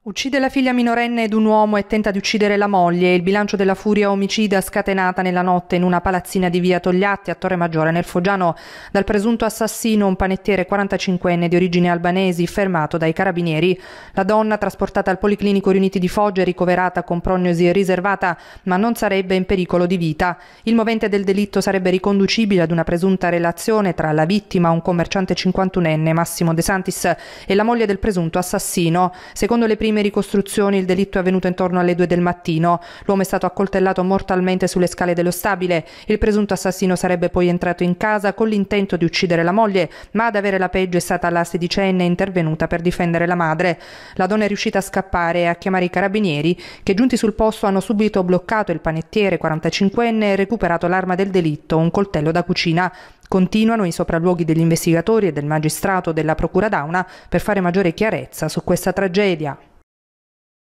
Uccide la figlia minorenne ed un uomo e tenta di uccidere la moglie. Il bilancio della furia omicida scatenata nella notte in una palazzina di via Togliatti a Torre Maggiore nel Foggiano dal presunto assassino, un panettiere 45enne di origine albanesi, fermato dai carabinieri. La donna, trasportata al Policlinico Riuniti di Foggia, e ricoverata con prognosi riservata, ma non sarebbe in pericolo di vita. Il movente del delitto sarebbe riconducibile ad una presunta relazione tra la vittima, un commerciante 51enne, Massimo De Santis, e la moglie del presunto assassino. Secondo le prime prime ricostruzioni il delitto è avvenuto intorno alle 2 del mattino. L'uomo è stato accoltellato mortalmente sulle scale dello stabile. Il presunto assassino sarebbe poi entrato in casa con l'intento di uccidere la moglie, ma ad avere la peggio è stata la sedicenne intervenuta per difendere la madre. La donna è riuscita a scappare e a chiamare i carabinieri che giunti sul posto hanno subito bloccato il panettiere 45enne e recuperato l'arma del delitto, un coltello da cucina. Continuano i sopralluoghi degli investigatori e del magistrato della Procura d'Auna per fare maggiore chiarezza su questa tragedia.